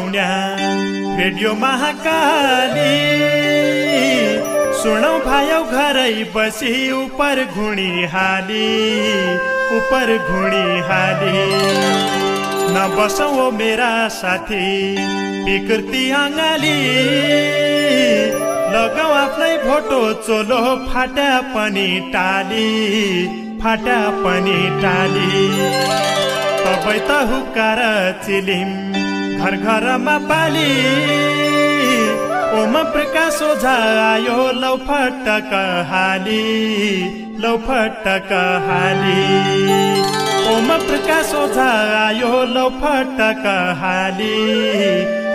पाहुण्या रेडियो महाकाली सुनौ भायौ घरै बसी उपर घुणी हाली उपर घुणी हाली न बसौ मेरा साथी विकृति अङ्गाली लगाऊ आफ्नै भोटो चोलो फाटा पनि टाली फाटा पनि टाली तपाईँ त हुकार चिलिम घर घरमा पाली ओम प्रकाश ओझायो लौ फटक हाली लौ फटक हाली ओम प्रकाश ओझायो लौ फटक हाली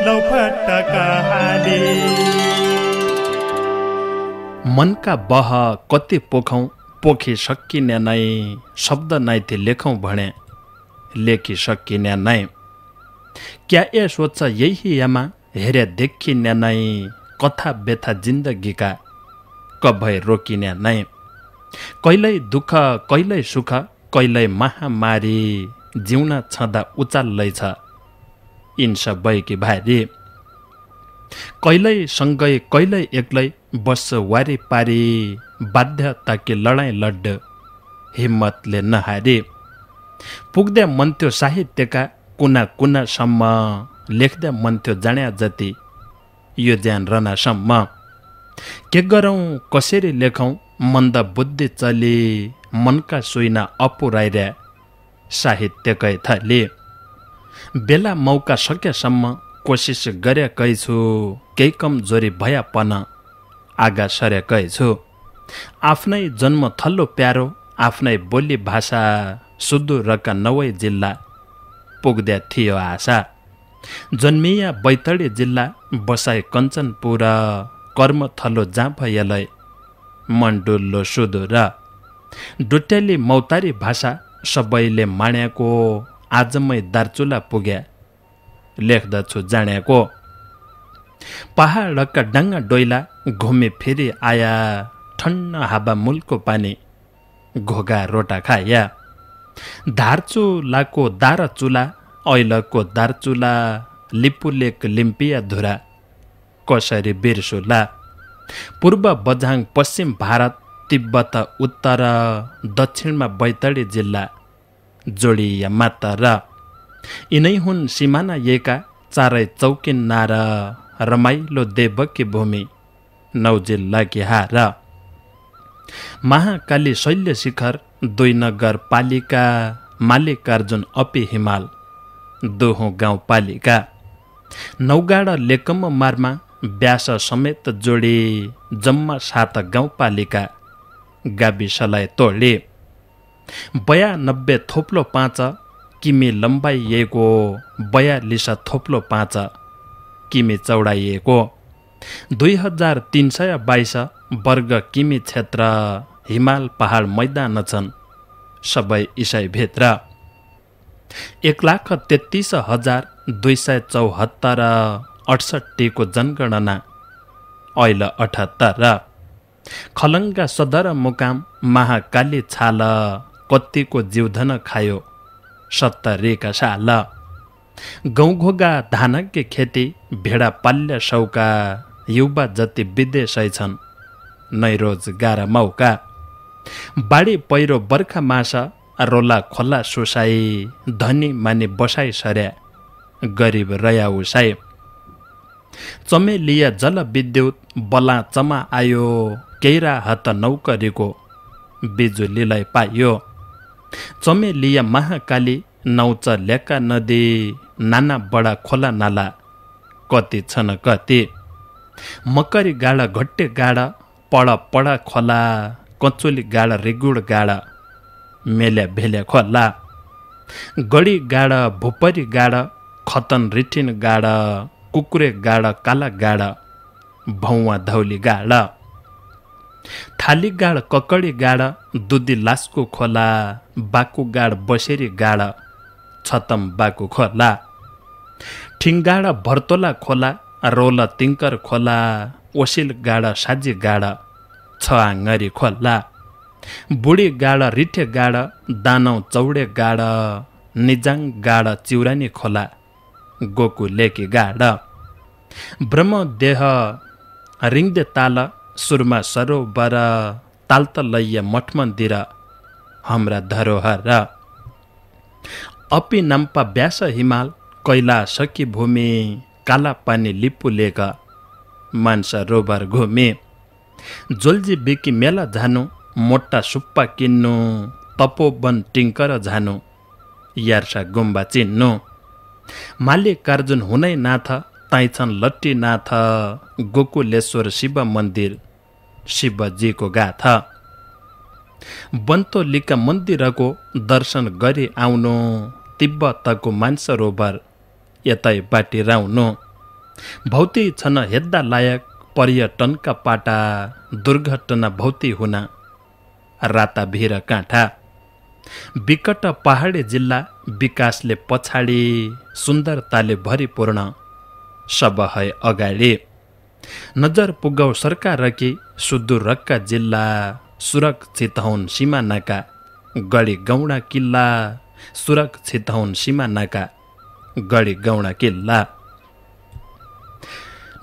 लौ फटक हाली मनका बह कति पोखौँ पोखिसकिने नै शब्द नै ती लेखौँ भने लेखिसकिने नै क्या ए सोच्छ यही यामा हेरे देखिने नै कथा व्यथा जिन्दगीका भए रोकिने नै कहिल्यै दुःख कहिल्यै सुख कहिल्यै महामारी जिउन छँदा उचाल्लै छ सबै कि भारी कहिल्यै सँगै कहिल्यै एक्लै बस वारी पारी बाध्यता कि लडाइँ लड्ड हिम्मतले नहारे पुग्दै मन्थ्यो साहित्यका कुना कुनासम्म लेख्दा मन थियो जाण्या जति यो ज्यान रनासम्म के गरौँ कसरी लेखौँ मन्द बुद्धि चले मनका सुइना अपुराइरह साहित्यकै थले बेला मौका सकेसम्म कोसिस गरेकै छु केही कमजोरी भयापन आगा सरेकै छु आफ्नै जन्म थल्लो प्यारो आफ्नै बोली भाषा सुदूरका नवै जिल्ला पुग्दा थियो आशा जन्मिया बैतडी जिल्ला बसाए कञ्चनपुर कर्मथलो जाँफयलय मन डुल्लो सुदो र डुटेली मौतारी भाषा सबैले माण्याको आजमै दार्चुला पुग्या लेख्दछु जानेको पहाडका डाङ्गा डोइला घुमे फेरि आया ठन्न हावा मुलको पानी घोगा रोटा खाया धारचो लाको दार चुला ऐलको दारचुला लिपुलेक लिम्पिया धुरा कसरी बिर्सुला पूर्व बझाङ पश्चिम भारत तिब्बत उत्तर दक्षिणमा बैतडी जिल्ला जोडिया मात्र यिनै हुन् सिमाना एका चारै चौकिन नार रमाइलो देवकी भूमि नौ जिल्ला कि महाकाली शैल्य शिखर दुई नगरपालिका मालिकार्जुन अपे हिमाल दोहो गाउँपालिका नौगाडा लेकम मार्मा, व्यास समेत जोडे जम्मा सात गाउँपालिका गाविसलाई तोडे बयानब्बे थोप्लो पाँच किमी लम्बाइएको बयालिस थोप्लो पाँच किमी चौडाइएको दुई हजार तिन सय बाइस वर्ग किमी क्षेत्र हिमाल पहाड मैदा छन् सबै इसाईभित्र एक लाख तेत्तिस हजार दुई सय चौहत्तर अठसट्ठीको जनगणना ऐल अठहत्तर खलङ्गा मुकाम महाकाली छाल कत्तिको जीवधन खायो सत्तरीका साल गाउँघोगा धानज्ञ खेती भेडा पाल्य सौका युवा जति विदेशै छन् नैरोजगार मौका बाढे पहिरो बर्खा माछा रोला खोला सोसाए धनी माने बसाए सर्या गरिब रया उसाए लिया जल विद्युत बला चमा आयो केरा हत नौकरीको बिजुलीलाई पायो चमेलिया महाकाली नौच ल्याका नदी नाना बडा खोला नाला कति छन् कति मकरी गाडा घट्टे गाडा पड पडा खोला कचोली गाडा रेगुड गाडा मेल्या भेल्या खोला गडी गाडा भुपरी गाडा खतन रिठिन गाडा कुकुरे गाडा काला गाडा भौवा धौली गाडा थाली गाड ककडी गाडा दुधी लासको खोला बाकु गाड बसेरी गाडा छतम बाकु खोला ठिङ्गाडा भर्तोला खोला रोला तिङ्कर खोला ओसिल गाडा साजी गाडा छ आङ्गरी खोल्ला बुढी गाड रिठे गाड दानौ चौडे गाड निजाङ गाड चिउरानी खोला लेकी गाड देह रिङ्दे ताल सुरमा सरोवर तालत लैय मठ मन्दिर हाम्रा धरोहर अपि नम्पा व्यास हिमाल कैला सकी भूमि काला पानी लिपुलेक रोबर घुमे जोल्जी बिकी मेला जानु मोटा सुप्पा किन्नु तपोवन टिङ्कर झानु यार्सा गुम्बा चिन्नु माले कार्जुन हुनै नाथ ताइछन् लट्टी नाथ गोकुलेश्वर शिव मन्दिर शिवजीको गाथा बन्तोलिका मन्दिरको दर्शन गरी आउनु तिब्बतको मान्छरोभर यतै बाटी राउनु भौतिक छन हेद्दा लायक पर्यटनका पाटा दुर्घटना भौती हुन राता भिर काँठा विकट पहाडी जिल्ला विकासले पछाडि सुन्दरताले भरिपूर्ण सब है अगाडि नजर पुगाउ सरकार कि सुदूरका जिल्ला सुरक्षित हुन् सिमानाका गढी गौडा किल्ला सुरक्षित हुन् सिमानाका गढी गौडा किल्ला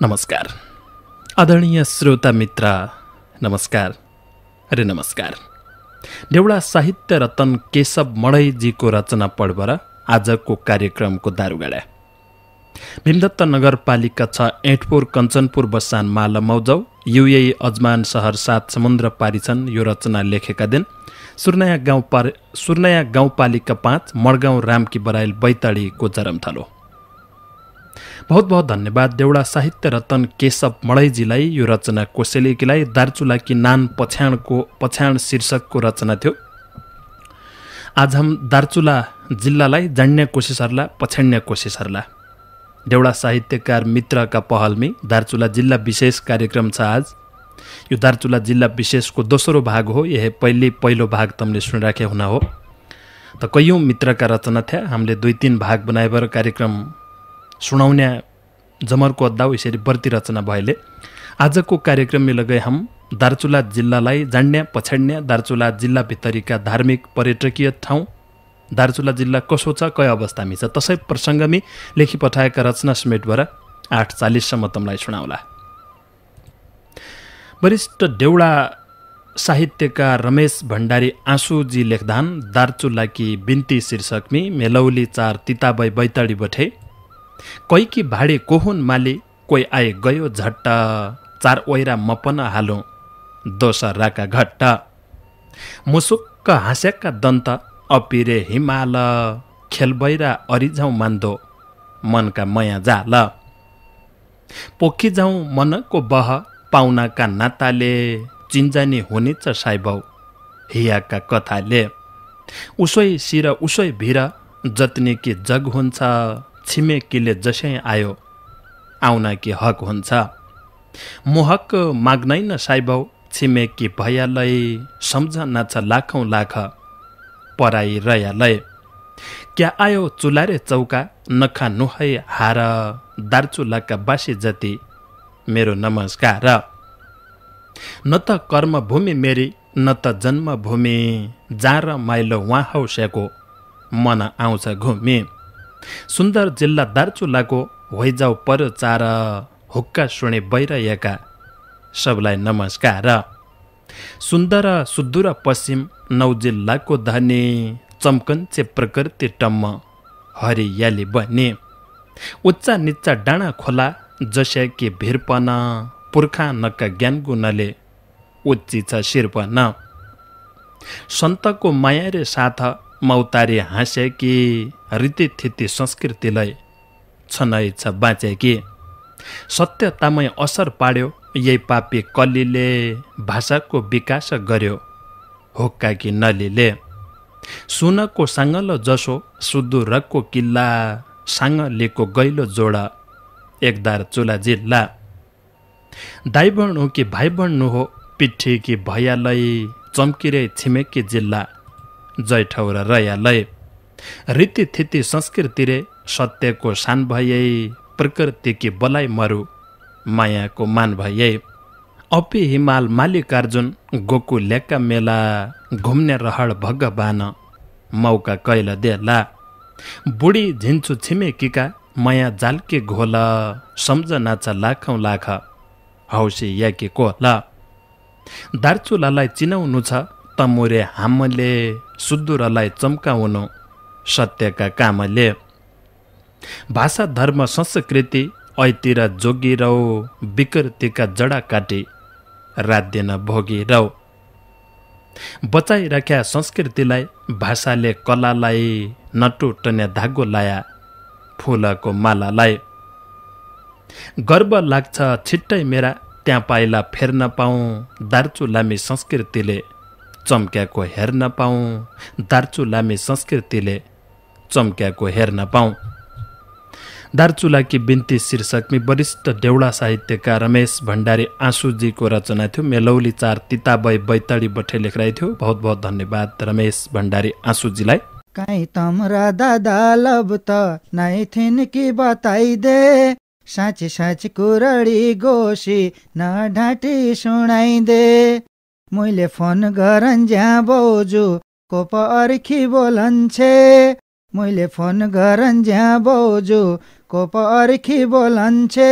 नमस्कार आदरणीय श्रोता मित्र नमस्कार अरे नमस्कार देउडा साहित्य रतन केशव मडैजीको रचना पर्व आजको कार्यक्रमको दारुगाडा भीमदत्त नगरपालिका छ एटपुर कञ्चनपुर बसान माल मौजौ युए अजमान सहर सात समुद्र पारिछन् यो रचना लेखेका दिन सुर्नया गाउँ पार सुर्नया गाउँपालिका पाँच मडगाउँ रामकी बराइल बैताडीको थलो बहुत बहुत धन्यवाद देउडा साहित्य रत्न केशव मडैजीलाई यो रचना कोसेलेकीलाई दार्चुलाकी नान पछ्याणको पछ्याण शीर्षकको रचना थियो आज हम दार्चुला जिल्लालाई जान्ने कोसिसहरूला पछ्याण्ने कोसिसहरूला देउडा साहित्यकार मित्रका पहलमी दार्चुला जिल्ला विशेष कार्यक्रम छ आज यो दार्चुला जिल्ला विशेषको दोस्रो भाग हो यही पहिले पहिलो भाग तमले सुनिराखे हुन हो त कैयौँ मित्रका रचना थिए हामीले दुई तिन भाग बनाएर कार्यक्रम सुनाउने जमरको अद्दाउ यसरी बर्ती रचना भएले आजको कार्यक्रम लगाए हम दार्चुला जिल्लालाई जान्ने पछाड्ने दार्चुला जिल्लाभित्रीका धार्मिक पर्यटकीय ठाउँ दार्चुला जिल्ला कसो छ कै अवस्थामी छ तसै प्रसङ्गमी लेखी पठाएका रचना समेत आठ चालिससम्म तमलाई सुनाउला वरिष्ठ देउडा साहित्यकार रमेश भण्डारी आँसुजी लेखदान दार्चुलाकी बिन्ती शीर्षकमी मेलौली चार तिताबै बैतडी बठे कैकी भाडे कोहुन माले कोही आए गयो झट्ट चार ओइरा मपन हालौँ दोसा राका घट्टा मुसुक्क हाँस्याका दन्त अपिरे हिमाल खेलबैरा अरिझौ मान्दो मनका मया जाल पोखिजाउँ मनको बह पाहुनाका नाताले चिन्जानी हुनेछ साइबौ हियाका कथाले उसै शिर उसै भिर जत्ने कि जग हुन्छ छिमेकीले जसै आयो आउन कि हक हुन्छ म हक माग्नै न साइबाउ छिमेकी भयालय सम्झ नाच लाखौँ लाख पराई रयालय क्या आयो चुलारे चौका नखा नुहै हार दार्चुलाका बासी जति मेरो नमस्कार न त कर्मभूमि मेरी न त जन्मभूमि र माइलो उहाँ मन आउँछ घुमी सुन्दर जिल्ला दार्चुलाको होइजाउ पर चार हुक्का सुने बैरहेका सबलाई नमस्कार सुन्दर सुदूर पश्चिम नौ जिल्लाको धनी चम्कन्चे प्रकृति टम्म हरियाली बने उच्चा निच्चा डाँडा खोला जस्या कि भिरपन पुर्खा नक्का ज्ञान गुणले उच्ची छ शिर्पन सन्तको माया रे साथ मौतारे हाँस्याके कि रीतिथिति संस्कृतिलाई छ बाँचे कि सत्यतामै असर पाड्यो यही पापी कलीले भाषाको विकास गर्यो होक्का कि नलीले सुनको साङ्गल जसो सुदूरको किल्ला साङ्गलेको गैलो जोडा एकदार चुला जिल्ला दाइ हो कि भाइ हो पिठी कि भयालै चम्किरे छिमेकी जिल्ला जय ठौर रयालय रीतिथिति संस्कृति रे सत्यको सान प्रकृति प्रकृतिकी बलाइ मरु मायाको मान भय अपि हिमाल मालिकार्जुन लेका मेला घुम्ने रहड भगवान मौका कैल देला बुढी झिन्छु छिमेकीका माया जालके घोल सम्झनाचा लाखौँ लाख हौसी याकेको कोला दार्चुलालाई चिनाउनु छ तमुरे हामले सुदुरलाई चम्काउनु सत्यका कामले भाषा धर्म संस्कृति ऐतिर जोगिरौ विकृतिका जडा काटी भोगी भोगिरौ बचाइराख्या संस्कृतिलाई भाषाले कलालाई नटुटने धागो लाया फुलको मालालाई गर्व लाग्छ छिट्टै मेरा त्यहाँ पाइला फेर्न पाऊ दार्चुलामी संस्कृतिले चम्क्याको हेर्न पाऊ दार्चु लामे संस्कृतिले चम्क्याको हेर्न दार्चुला दार्चुलाकी बिन्ती शीर्षकमी वरिष्ठ देउडा साहित्यका रमेश भण्डारी आँसुजीको रचना थियो मेलौली चार भए बैतडी बठे लेखराइ थियो बहुत बहुत धन्यवाद रमेश भण्डारी आँसुजीलाई काई तमरा दादा लब त नै थिन कि बताइदे साँची साँची कुरडी गोसी न ढाँटी सुनाइदे मैले फोन गरन्ज्या बाउजू कोप अर्खी बोलन्छे मैले फोन गरन्ज्या बाउजू कोप अर्खी बोलन्छे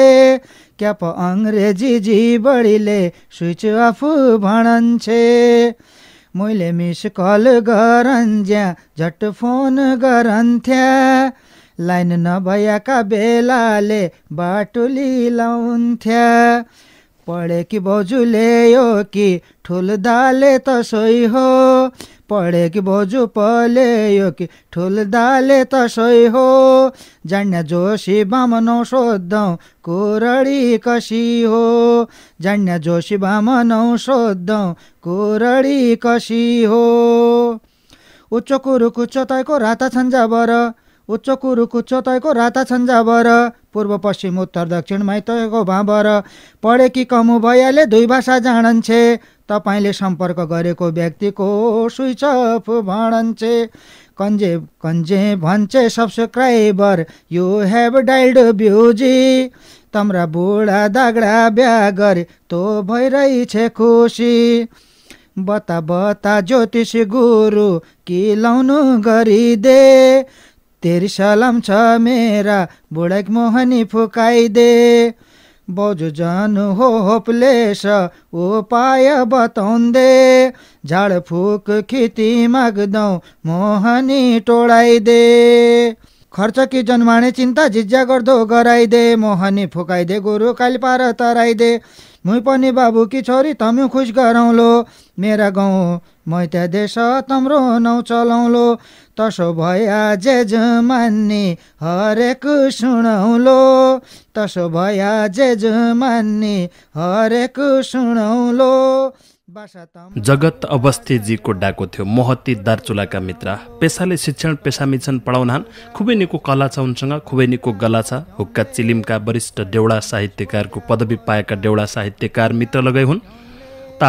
क्या प अङ्ग्रेजी जी बढीले स्विच अफ भणन्छे मैले मिस कल गरन्ज्या झट फोन गरन्थ्या लाइन नभएका बेलाले बाटुली लाउन्थ्या पढे कि बोजूले ल्यायो कि ठुल दाले त सोही हो पढे कि बोजू पले कि ठुल दाले त सोही हो जान्य जोशी बाम नौ सोद्धौ कोरडी कसी हो जान्य जोशी नौ सोद्धौ कोरडी कसी हो उच्च कुरुकुच्च तैको राता छन्जा बर उच्च कुरुकुच्च तैको राता छन्जा पूर्व पश्चिम उत्तर दक्षिण मैतको भाँबर पढेकी कमु भइहाले दुई भाषा जानन्छे तपाईँले सम्पर्क गरेको व्यक्तिको स्विच अफ भणन्छे कन्जे कन्जे भन्छे subscriber you have dialled busy तम्रा बुढा दागडा बिहा गरे तो भइरहेछ खुसी बता बता ज्योतिष गुरु कि लाउनु गरिदे तेरी सलाम छ मेरा बुढेक मोहनी फुकाइदे बजु जानु हो होपलेस उपाय बताउँदे झाडफुक खेती माग्दौ मोहनी टोडाइदे खर्च कि जन्माने चिन्ता झिज्या गर्दो गराइदे मोहनी फुकाइदे गोरु कालिपार तराइदे मुई पनि बाबु कि छोरी तमी खुस लो, मेरा गाउँ मैत्या देश तम्रो नौ चलाउँलो तसो भया जेज मान्ने हरेक सुनौलो तसो भया जेज मान्ने हरेक सुनौलो जगत डाको डाको थियो महती दार्चुलाका मित्र पेसाले शिक्षण पढाउन पढाउनान् खुबै निको कला छ उनसँग खुबै निको गला छ हुक्का चिलिमका वरिष्ठ देउडा साहित्यकारको पदवी पाएका डेउडा साहित्यकार मित्र लगै हुन्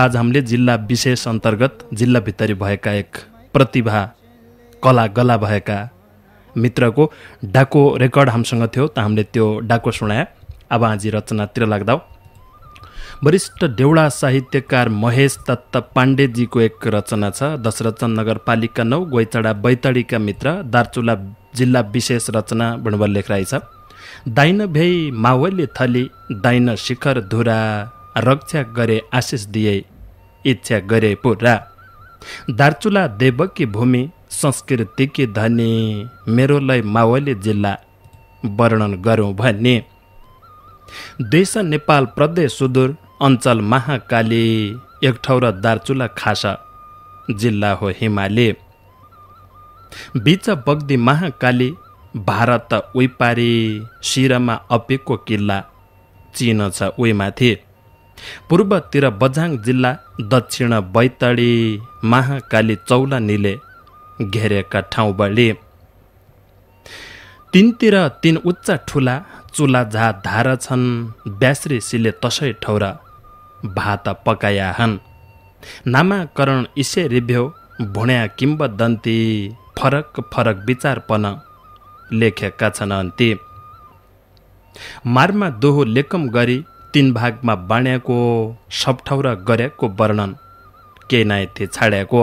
आज हामीले जिल्ला विशेष अन्तर्गत जिल्लाभित्री भएका एक प्रतिभा कला गला भएका मित्रको डाको रेकर्ड हामीसँग थियो त हामीले त्यो डाको सुनाए अब आज रचनातिर लाग्दा वरिष्ठ देउडा साहित्यकार महेश दत्त पाण्डेजीको एक रचना छ दशरथ नगरपालिका नौ गोइचडा बैतडीका मित्र दार्चुला जिल्ला विशेष रचना बणवर लेख रहेछ दाइन भे मावले थली दाइन शिखर धुरा रक्षा गरे आशिष दिए इच्छा गरे पुरा दार्चुला देवकी भूमि संस्कृति संस्कृतिकी धनी मेरो लय मावली जिल्ला वर्णन गरौँ भने देश नेपाल प्रदेश सुदूर अञ्चल महाकाली एक ठाउँ र दार्चुला खास जिल्ला हो हिमाले बिच बग्दी महाकाली भारत त उइपारी सिरमा अपेको किल्ला चिन छ उहीमाथि पूर्वतिर बझाङ जिल्ला दक्षिण बैतडी महाकाली चौला निले घेरेका ठाउँ बढी तिनतिर तिन उच्च ठुला झा धारा छन् ब्यास्री तसै ठौरा भात पकाया पकायाहन् नामाकरण इसे रिभ्यो भुण्या किम्बदन्ती फरक फरक विचारपन लेखेका छन् अन्ति मारमा दोहो लेकम गरी तिन भागमा बाँडेको सपठौरा गरेको वर्णन के नाइथे छाड्याको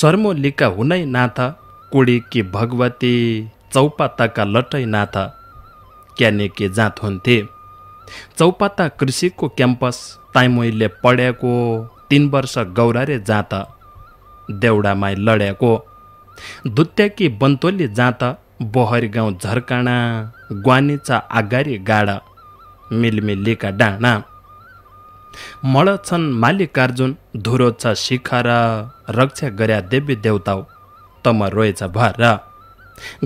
सर्मोलिका हुनै नाथ कुडी कि भगवती चौपाताका लटै नाथ क्याने के जाँत हुन्थे चौपाता कृषिको क्याम्पस ताइमोइले पढेको तिन वर्ष गौरारे जाँत देउडामा देउडामाई लड्याको दुत्याकी बन्तोली जाँत बहरी गाउँ झर्काँडा ग्वानेचा आगारी गाडा मिलमिलिका डाँडा मड छन् मालिकार्जुन धुरो छ शिखर रक्षा गर्या देवी देउताउ तम रोएछ भर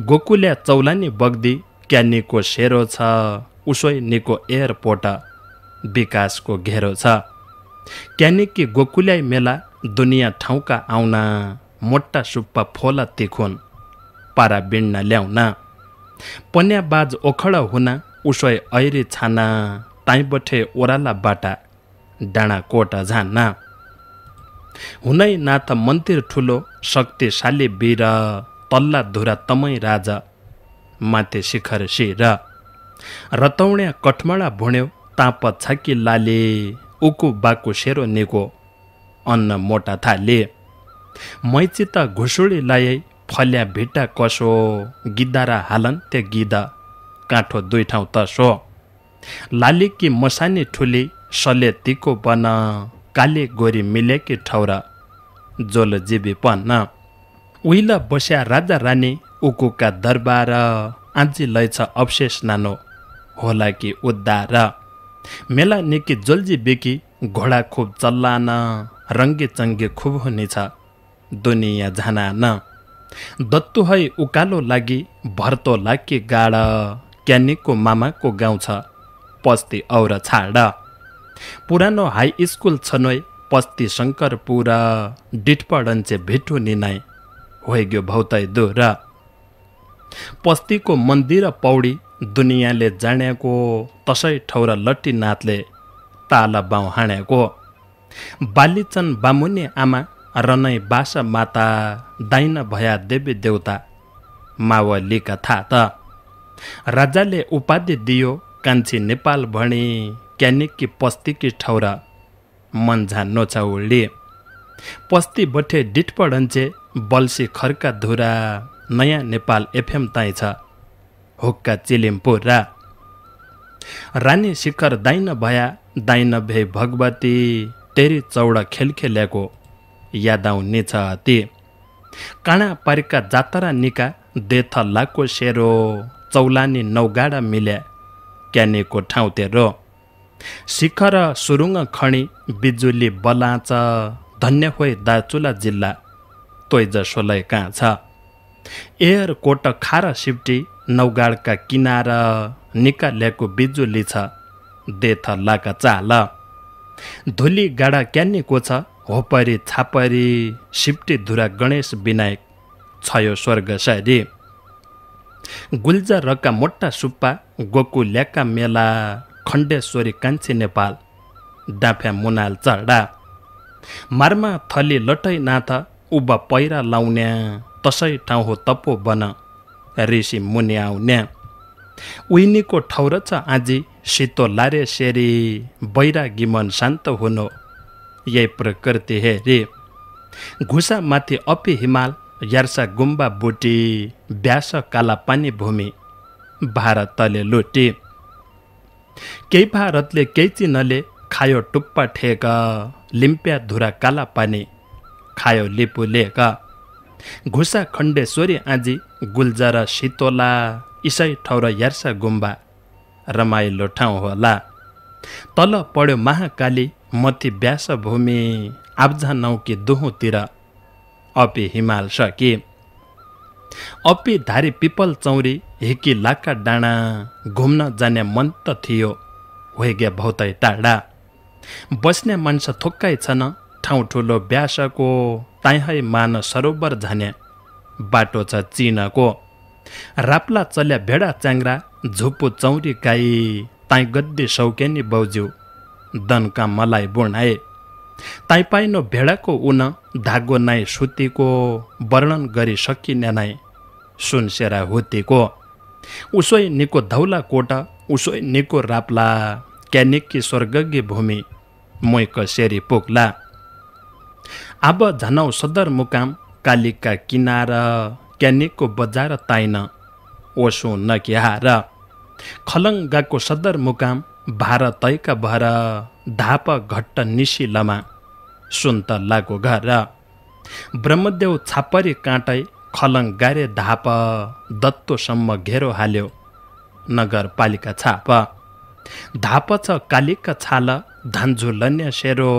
गोकुल्या चौलानी बग्दी क्यानीको सेरो छ उसै निको एयरपोर्ट विकासको घेरो छ क्यानिकी गोकुल्याई मेला दुनियाँ ठाउँका आउन मोटा सुप्पा फोला तिखुन पारा बिण्ड ल्याउन पन्याबाज ओखड हुन उसै ऐरी छाना ताइबठे ओराला बाटा कोट झान्न हुनै नाथ मन्दिर ठुलो शक्तिशाली वीर तल्ला धुरा तमै राजा माथि शिखर शिर रतौण्या कठमाडा भुण्यो ताप कि लाले उकु बाकु सेरो निको अन्न मोटा थाले त घुसुडी लाए फल्या भिट्टा कसो गिद्दा र हालन त्यो गिदा काठो दुई ठाउँ तसो लाले कि मसानी ठुली तिको बन काले गोरी मिलेकी ठौरा जोल जीवी पन्न उहिला बस्या राजा रानी उकुका दरबार आजी लैछ अवशेष नानो होला कि उद्धार र मेला निके जोल्जी बेकी घोडा खुब चल्ला न रङ्गे चङ्गे खुब हुनेछ दुनियाँ झाना न दत्तु है उकालो लागि भर्तो लाके गाड क्यानिकको मामाको गाउँ छ पस्ती और छाड पुरानो हाई स्कुल छ नै पस्ती शङ्करपुर डिटपडन्चे भेटु निनाई होइग्यो भौतै र पस्तीको मन्दिर पौडी दुनियाँले जानेको तसै ठौरा लट्टी नाथले ताला बाउ हाण्याको बालिचन बामुने आमा रनै बास माता दाइन भया देवी देउता मावलीका था त राजाले उपाधि दियो कान्छी नेपाल भणी क्यानिकी पस्तीकी ठौरा मन्झा नोचाउली पस्ती बठे डिटपडन्चे बल्सी खर्का धुरा नयाँ नेपाल एफएम ताई छ होक्का चिलेम्पोरा रानी शिखर दाइन भया दाइन भे भगवती तेरी चौडा खेल खेल्याको याद आउने छ ती काँडा पारिका जातरा निका देथ लाको सेरो चौलानी नौगाडा मिल्या क्यानेको ठाउँ तेरो शिखर सुरुङ खणी बिजुली बलाच धन्य होइ दाचुला जिल्ला तोइज सोलै कहाँ छ एयर कोट खार सिप्टी नौगाडका किनारा निका बिजुली छ दे थल्लाका चाल धुली गाडा क्यान्नेको छ होपरी छापरी सिप्टी धुरा गणेश विनायक छ यो स्वर्ग शरी गुल्जा रका मोटा सुप्पा गोकु ल्याका मेला खण्डेश्वरी कान्छी नेपाल डाँफ्या मुनाल चढा मार्मा थली लटै नाथ उब पहिरा लाउने तसै ठाउँ हो तपो बन ऋषि मुनि आउने उहिनीको छ आजी सितो लारे सेरी बैरा गिमन शान्त हुनु यही प्रकृति हे रे माथि अपि हिमाल यार्सा गुम्बा बुटी व्यास पानी भूमि भारतले लुटी केही भारतले केही चिन्हले खायो टुप्पा ठेक लिम्प्या धुरा काला पानी खायो लेका घुसा खण्डेश्वरी आजी गुल्जरा सितोला इसाई ठाउँ र यार्सा गुम्बा रमाइलो ठाउँ होला तल पढ्यो महाकाली मथि व्यास भूमि आब्जा नौकी दुहुँतिर अपि हिमाल सके अपि धारी पिपल चौरी हिकी लाका डाँडा घुम्न जाने मन त थियो होइग भौतै टाढा बस्ने मान्छ थोक्कै छन् ठाउँ ठुलो व्यासको ताइहै मान सरोवर झन्या बाटो छ चिनको राप्ला चल्या भेडा च्याङ्रा झुप्पो चौरी गाई ताई गद्दे सौकेनी बौज्यू दनका मलाई बुढाए ताई पाइनो भेडाको उन धागो नाइ सुतीको वर्णन गरी सकिने नै सुनसेरा हुतीको उसोइ निको धौला कोटा उसोइ निको राप्ला क्यानिकी स्वर्गज्ञ भूमि मोइक सेरी पोक्ला आब सदर सदरमुकाम कालिका किनारा क्यानिकको बजार ताइन ओसो नकिहार खलङ्गाको सदरमुकाम भार तैका भर धाप घट्ट निसी लमा सुन्त लागो घर ब्रह्मदेव छापरी काँटै खलङ गारे धाप दत्तोसम्म घेरो हाल्यो नगरपालिका छाप धाप छ कालिका छाल लन्या सेरो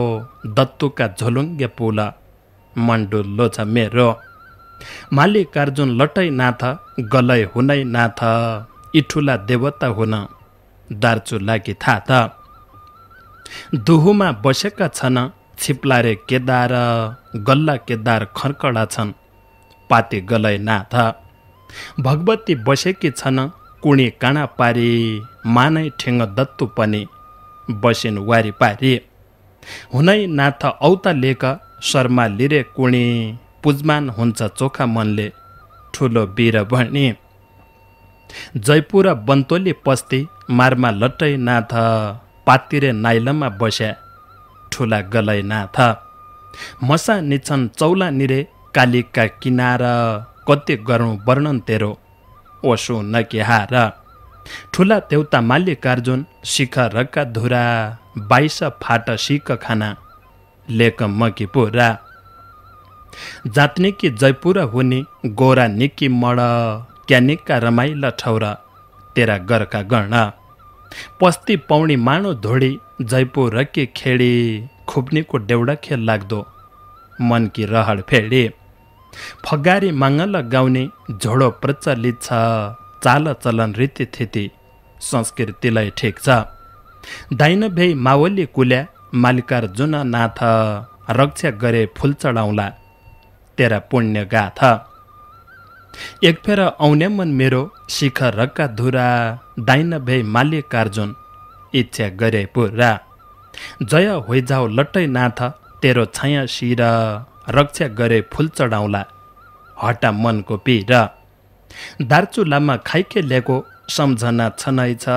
दत्तुका झोलुङ्गे पुल मन्डु लोछ मेरो कार्जुन लटै नाथ गलै हुनै नाथ इठुला देवता हुन दार्चु लागि थाहा दुहुमा बसेका छन् छिप्लारे केदार गल्ला केदार खर्कडा छन् पाती गलै नाथ भगवती बसेकी छन् कुणी काँडा पारी मानै ठेङ्ग दत्तु पनि बसिन वारी पारी हुनै नाथ औता लेख शर्मा लिरे कुणी पुजमान हुन्छ चोखा मनले ठुलो बिर भणी जयपुर बन्तोली पस्ती मारमा लट्टै नाथ पातिरे नाइलमा बस्या ठुला गलै नाथ मसा निछन् चौला निरे कालिका किनार कति गरौँ वर्णन तेरो ओसु नकिहार ठुला देउता माल्य कार्जुन सिख रक्का धुरा बाइस फाट सिक खाना लेक मकी पोरा जात्नेकी जयपुर हुने गोरा निकी मड क्यानिकका रमाइला ठौर तेरा गरका गण पस्ती पौडी माणो धोडी जयपुर रक्के खेडी खुप्नेको डेउडा खेल लाग्दो मनकी रहड फेडी फगारी माङ्गल गाउने झोडो प्रचलित छ चाल चलन रीतिथिति संस्कृतिलाई ठिक छ भई मावली कुल्या मालिकार्जुन नाथ रक्षा गरे फुल चढाउला तेरा पुण्य गाथ एक फेर आउने मन मेरो शिखर रक्का धुरा दाइन भे मालिकार्जुन इच्छा गरे पुरा जय होइजाऊ लट्टै नाथ तेरो छाया शिर रक्षा गरे फुल चढाउला हटा मनको पीर दार्चु लामा खाइके ल्याएको सम्झना छनै छ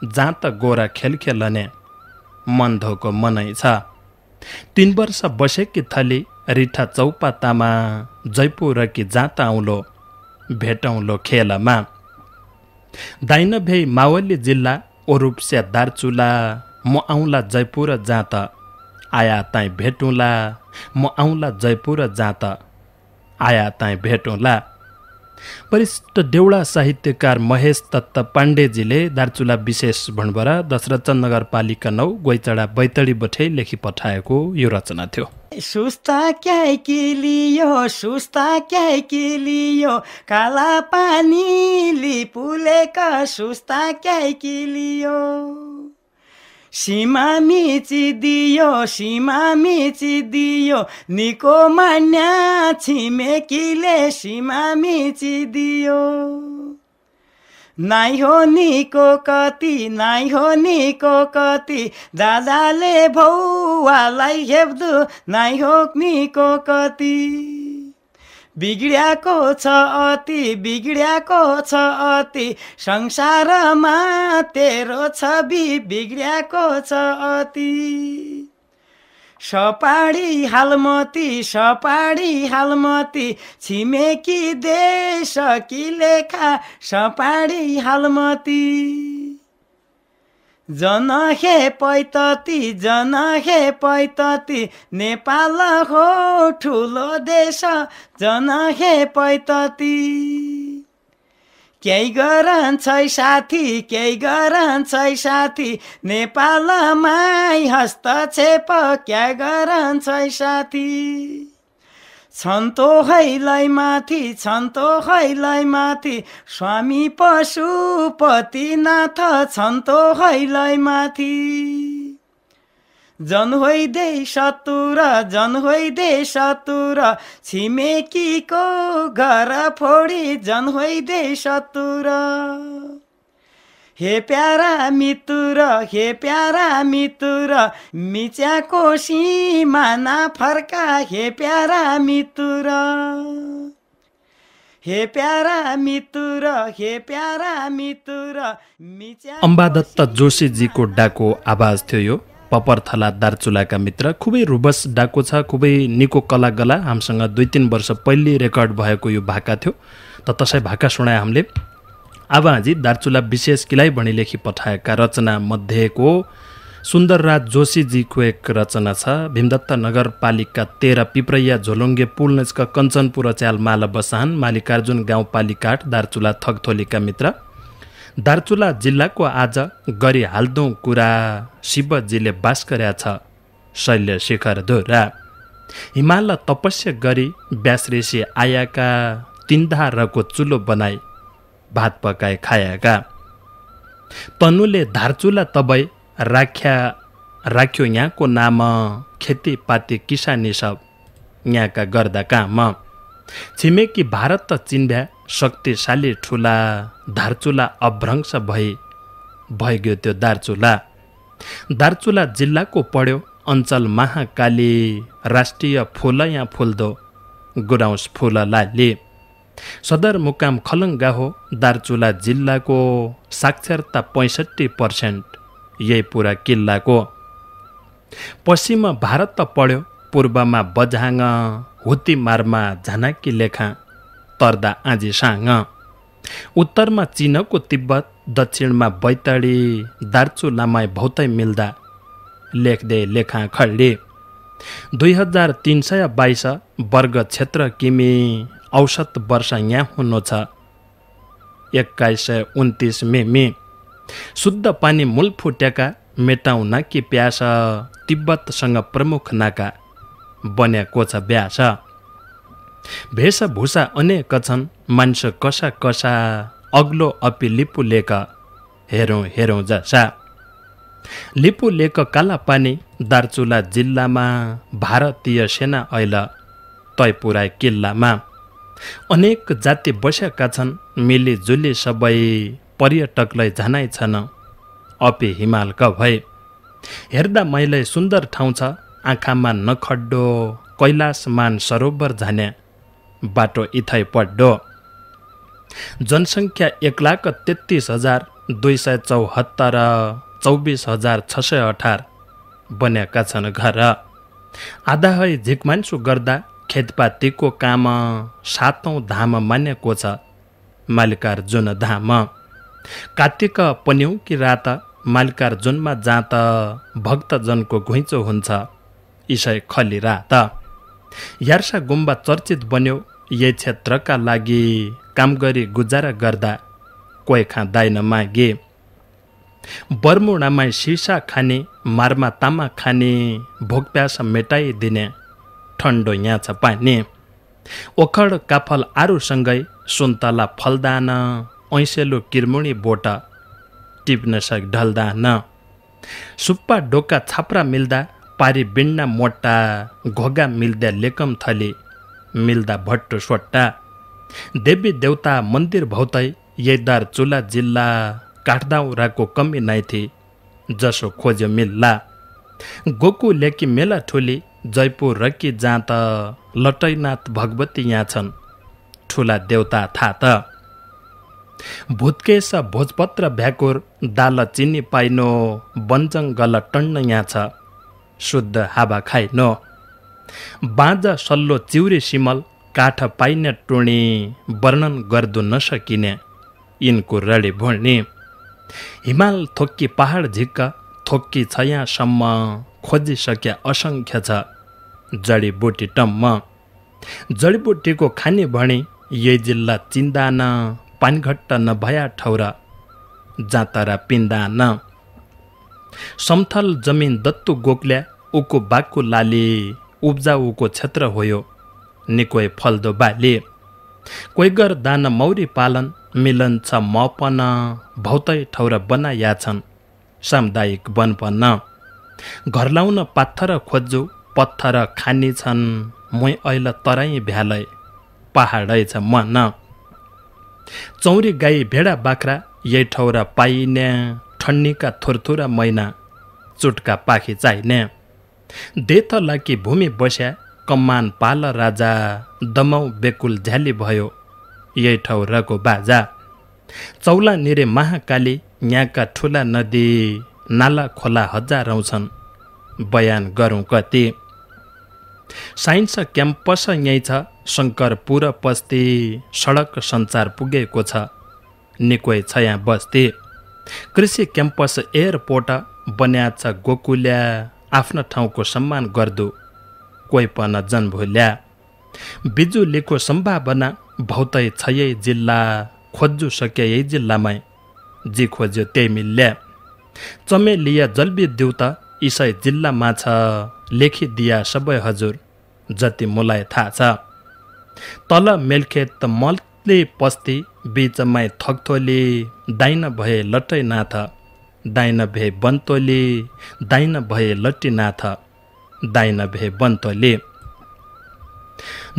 जहाँ त गोरा खेल खेलने मन धोको मनै छ तिन वर्ष बसेकी थली रिठा चौपातामा कि जाँत आउँलो भेटौँलो खेलमा दाइन भेइ मावली जिल्ला ओरुप्स्या दार्चुला म आउँला जयपुर जाँत आया तै भेटौँला म आउँला जयपुर जाँत आया तै भेटौँला वरिष्ठ देउडा साहित्यकार महेश तत्त पाण्डेजीले दार्चुला विशेष भण्डबरा दशरथ नगरपालिका नौ गोइचडा बैतडी बठे लेखी पठाएको यो रचना थियो सुस्ता क्या के लियो सुस्ता क्या के लियो काला पानी लिपुलेका सुस्ता क्या के लियो सीमा दियो सीमा दियो निको मान्या छिमेकीले सीमा दियो नाइ हो निको कति नाइ हो निको कति दादाले भौवालाई हेप्दु नाइ हो निको कति बिग्रियाको छ अति बिग्रियाको छ अति संसारमा तेरो छवि बिग्रियाको छ अति सपाडी हालमती सपाडी हालमती छिमेकी देश कि लेखा सपाडी हालमती जनखे पैतती जनखे पैतती नेपाल हो ठुलो देश जनखे पैतती केही गरन्छै साथी केही गरन्छै साथी नेपालमा हस्तक्षेप क्या गरन्छ साथी छन्तो खैलाई माथि छन्तो खैलाई माथि स्वामी पशुपतिनाथ छन्तो खैलाई माथि जन होइ दे सतुर जन होइ दे सतुर छिमेकीको घर फोडी जन होइ दे सतुर हे प्यारा मितुर हे प्यारा मितुर मिच्याको सिमाना फर्का हे प्यारा मितुर हे प्यारा मितुर हे प्यारा मितुर अम्बादत्त जोशीजीको डाको आवाज थियो यो पपरथला दार्चुलाका मित्र खुबै रुबस डाको छ खुबै निको कला गला हामीसँग दुई तिन वर्ष पहिले रेकर्ड भएको यो भाका थियो त तसै भाका सुनाए हामीले आवाजी दार्चुला विशेष किलाई भनी लेखी पठाएका रचना मध्येको सुन्दरराज जोशीजीको एक रचना छ भीमदत्त नगरपालिका तेह्र पिप्रैया झोलुङ्गे पुल नजिक कञ्चनपुर च्याल माला बसाहान मालिकार्जुन गाउँपालिका दार्चुला थकथोलीका मित्र दार्चुला जिल्लाको आज गरी हाल्दौँ कुरा शिवजीले बास गरेका छ शैल्य शिखर धुरा हिमालय तपस्या गरी व्यास ऋषि आयाका तिन्धारको चुलो बनाई भात पकाए खाएका तनुले धारचुला तबै राख्या राख्यो यहाँको नाम खेतीपाती किसानी सब यहाँका गर्दा काम छिमेकी भारत त चिन्भ्या शक्तिशाली ठुला धारचुला अभ्रंश भई भइगयो त्यो दार्चुला दार्चुला जिल्लाको पढ्यो अञ्चल महाकाली राष्ट्रिय फुल यहाँ फुल्दो गुराउँस फुल लाली सदरमुकाम खलङ्गाहो दार्चुला जिल्लाको साक्षरता पैँसठी पर्सेन्ट यही पुरा किल्लाको पश्चिममा भारत त पढ्यो पूर्वमा बझाङ हुतिमारमा झानाकी लेखा तर्दा साङ उत्तरमा चिनको तिब्बत दक्षिणमा बैतडी दार्चुलामा भौतै मिल्दा लेख्दै लेखा खल्डी दुई हजार तिन सय बाइस वर्ग क्षेत्र किमी औसत वर्ष यहाँ हुनु छ एक्काइस सय उन्तिस मे मे शुद्ध पानी मूल फुट्याका मेटाउन कि प्यास तिब्बतसँग प्रमुख नाका बनेको छ ब्यास भेषभूषा अनेक छन् मानिस कसा कसा अग्लो अपि लिपु लेख हेरौँ हेरौँ जसा लिपु लेख पानी दार्चुला जिल्लामा भारतीय सेना ऐल तयपुरा किल्लामा अनेक जाति बसेका छन् मिले सबै पर्यटकलाई झनाइ छन् अपे हिमालका भए हेर्दा मैले सुन्दर ठाउँ छ आँखामा नखड्डो कैलाश मान सरोवर झन्या बाटो इथै पड्डो जनसङ्ख्या एक लाख तेत्तिस हजार दुई सय चौहत्तर चौबिस हजार छ सय अठार बनेका छन् घर आधा है झिकमान्सु गर्दा खेतपातीको काम सातौँ धाम मानेको छ मालिकार्जुन धाम कात्तिक कार्तिक कि रात मालिकार्जुनमा जाँ त भक्तजनको घुइँचो हुन्छ इसय खली रात यार्सा गुम्बा चर्चित बन्यो यही क्षेत्रका लागि काम गरी गुजारा गर्दा कोही खाँदैन मागे बर्मुडामा सिसा खाने मार्मा तामा खाने भोक प्यास मेटाइदिने ठन्डो छ पानी ओखड काफल आरूसँगै सुन्तला फल्दान ऐसेलो किर्मुणी बोट टिप्न सक ढल्दान सुप्पा डोका छाप्रा मिल्दा पारी बिन्ना मोटा घोगा मिल्दा लेकम थले मिल्दा भट्टो सोट्टा देवी देउता मन्दिर भौतै यैदार चुला जिल्ला काठदाउराको कमी नै जसो खोज्यो मिल्ला गोकु लेकी मेला ठुली जयपुर र के जहाँ त लटैनाथ भगवती यहाँ छन् ठुला देउता था त भुत्केश भोजपत्र भ्याकुर दाल चिनी पाइनो बन्चङ गल टन्न यहाँ छ शुद्ध हावा खाइनो बाँझ सल्लो चिउरे सिमल काठ पाइने टोणी वर्णन गर्दो नसकिने यिनको रडे भोल्ने हिमाल थोक्की पहाड झिक्क थोक्की छ यहाँसम्म खोजिसक्या असङ्ख्य छ जडीबुटी टम्म जडीबुटीको खाने भने यही जिल्ला चिन्दा न पानीघट्ट नभया ठौर जाँतरा पिन्दा न समथल जमिन दत्तु गोक्ल्या उको बाघको लाले उब्जाउको क्षेत्र होयो निकै फल्दो बाले कोही गर दान मौरी पालन मिलन छ मपन भौतै ठौर बनाया छन् सामुदायिक वनपन्न घर लाउन पाथर खोज्जो पत्थर खाने छन् मै ऐल तराई भ्यालय पहाडै छ मन चौरी गाई भेडा बाख्रा यही ठौरा पाइने ठन्नीका थोरथोरा मैना चुटका पाखी चाहिने देथ लाकी भूमि बस्या कम्मान पाल राजा दमाउ बेकुल झ्याली भयो यही ठाउँ रको बाजा चौला निरे महाकाली यहाँका ठुला नदी नाला खोला हजारौँ बयान गरौँ कति साइन्स क्याम्पस यहीँ छ शङ्करपुर पस्ती सडक सञ्चार पुगेको छ निकै छ यहाँ बस्ती कृषि क्याम्पस एयरपोर्ट बन्या छ गोकुल्या आफ्नो ठाउँको सम्मान गर्दो कोही पन जन्भुल्या बिजुलीको सम्भावना भौतै छ यही जिल्ला खोज्जु सके यही जिल्लामै जे खोज्यो त्यही मिल्या चमेलिया जल्बी देउता जिल्ला जिल्लामा छ लेखिदिया सबै हजुर जति मलाई थाहा छ तल मेलखेत मल्ले पस्ती बिचमै थकथोली दाइन भए नाथ दाइन भए बन्तोले दाइन भए नाथ दाइन भए बन्तोली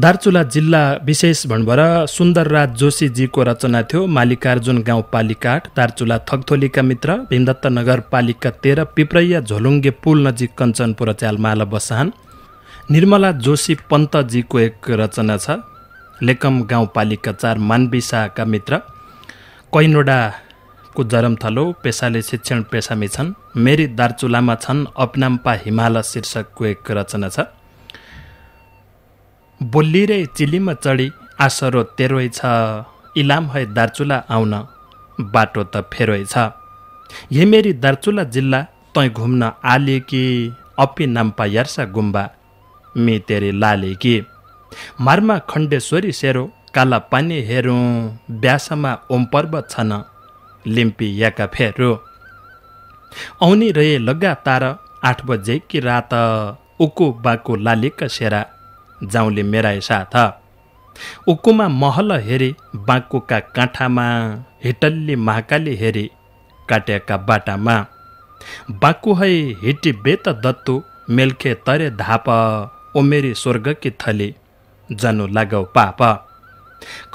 दार्चुला जिल्ला विशेष भन्नुभएर सुन्दरराज जोशीजीको रचना थियो मालिकार्जुन गाउँपालिका आठ दार्चुला थकथोलीका मित्र भीमदत्त नगरपालिका तेह्र पिप्रैया झोलुङ्गे पुल नजिक कञ्चनपुर च्यालमाला बसान निर्मला जोशी पन्तजीको एक रचना छ लेकम गाउँपालिका चार मान्वी शाहका मित्र कैनोडाको जरमथलो पेसाले शिक्षण पेसामी छन् मेरी दार्चुलामा छन् अपनाम्पा हिमालय शीर्षकको एक रचना छ बोल्ली रे चिलिम चढी आसरो तेरोइ छ इलाम है दार्चुला आउन बाटो त फेरोइ छ हिमेरी दार्चुला जिल्ला तै घुम्न आले कि अपि नाम्पा यार्सा गुम्बा मे तेरे लाले कि मार्मा खण्डेश्वरी सेरो काला पानी हेरौँ ब्यासमा ओम पर्वत छन लिम्पी याका फेरो आउने रहे लगातार आठ बजे कि रात उको बाको लालेका सेरा जाउँले मेराई साथ उकुमा महल हेरे बाँकुका काँठामा हिटल्ली महाकाली हेरे काट्याका बाटामा बाँकु है हिटी बेत दत्तु मेलखे तरे धाप ओमेरी स्वर्गकी थले जानु लागौ पाप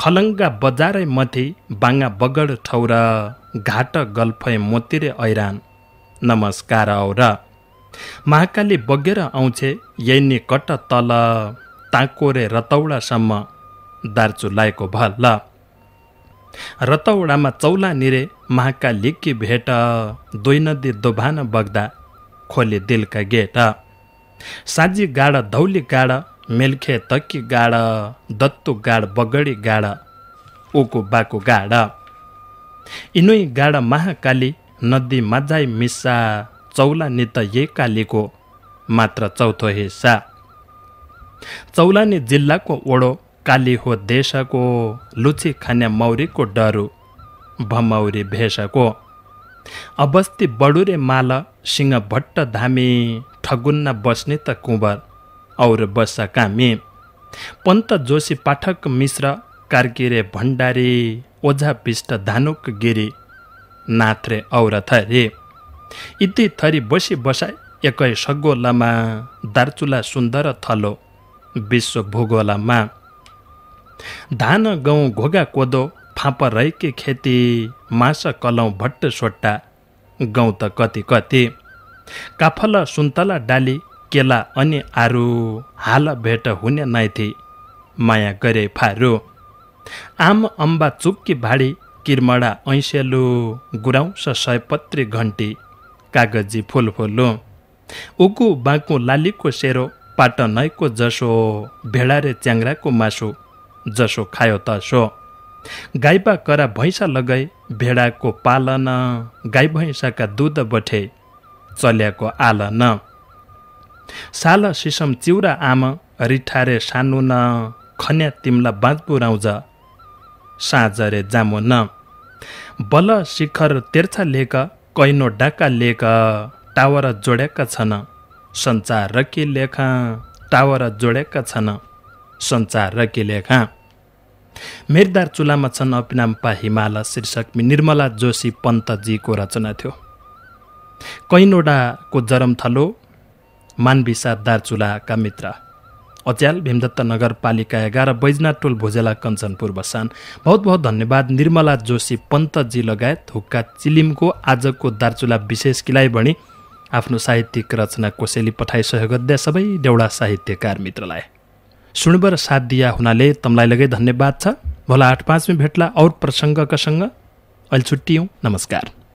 खलङ्गा बजारै मथि बाङ्गा बगड ठौर घाट गल्फै मोतिरे ऐरान नमस्कार औ र महाकाली बगेर आउँछे यैनी कट तल ताकोरे रतौडासम्म दार्चु लाएको भल रतौडामा चौला निरे महाका लिक्की भेट दुई नदी दोभान बग्दा खोले दिलका गेट साजी गाड धौली गाड मेलखे तक्की गाड दत्तु गाड बगडी गाड उकु बाको गाड यिनै गाड महाकाली नदी माझाई मिसा चौला नित ये मात्र चौथो हिस्सा चौलाने जिल्लाको ओडो काली हो देशको लुची खाने मौरीको डरु भमौरी भेषको अबस्ती बडुरे माल सिंह भट्ट धामी ठगुन्ना बस्ने त कुँवर और बस्छ कामी पन्त जोशी पाठक मिश्र कार्किरे भण्डारी ओझा पिष्ट धानुक गिरी नाथ्रे और थरे इति थरी बसी बसाई एकै सगोलामा दार्चुला सुन्दर थलो विश्व भूगोलमा धान गहुँ घोगा कोदो फापर रैके खेती मास कलौँ भट्ट सोट्टा गहुँ त कति कति काफल सुन्तला डाली केला अनि आरु हाल भेट हुने नाइथे माया गरे फारु आम अम्बा चुक्की भाडी किर्मडा ऐसेलु गुराउँछ सयपत्री घन्टी कागजी फुलफुलु उकु बाँकु लालीको सेरो पाट नैको जसो भेडारे च्याङ्राको मासु जसो खायो तसो गाईबा करा भैँसा लगाई भेडाको पालन गाई भैँसाका दुध बठे चल्याको आलन साल सिसम चिउरा आम रिठारे सानु न खन्या तिम्ला साँझ साँझरे जामु न बल शिखर तेर्छा लेख कैनो डाका लेख टावर जोड्याका छन् सञ्चार र के लेखा टावर जोडेका छन् सञ्चार र के लेख मेरदार चुलामा छन् अपिनाम्पा हिमाल शीर्षक निर्मला जोशी पन्तजीको रचना थियो कैनोडाको जरमथलो मानविसा दार्चुलाका मित्र अच्याल भीमदत्त नगरपालिका एघार बैजनाथ टोल भोजेला कञ्चनपुर बसान बहुत बहुत धन्यवाद निर्मला जोशी पन्तजी लगायत हुक्का चिलिमको आजको दार्चुला विशेष किलाइ भनी आफ्नो साहित्यिक रचना कोसेली गर्दै सबै देउडा साहित्यकार मित्रलाई सुनबर साथ दिया हुनाले तमलाई लगै धन्यवाद छ भोला आठ पाँचमै भेट्ला अरू प्रसङ्गकासँग अहिले छुट्टियौँ नमस्कार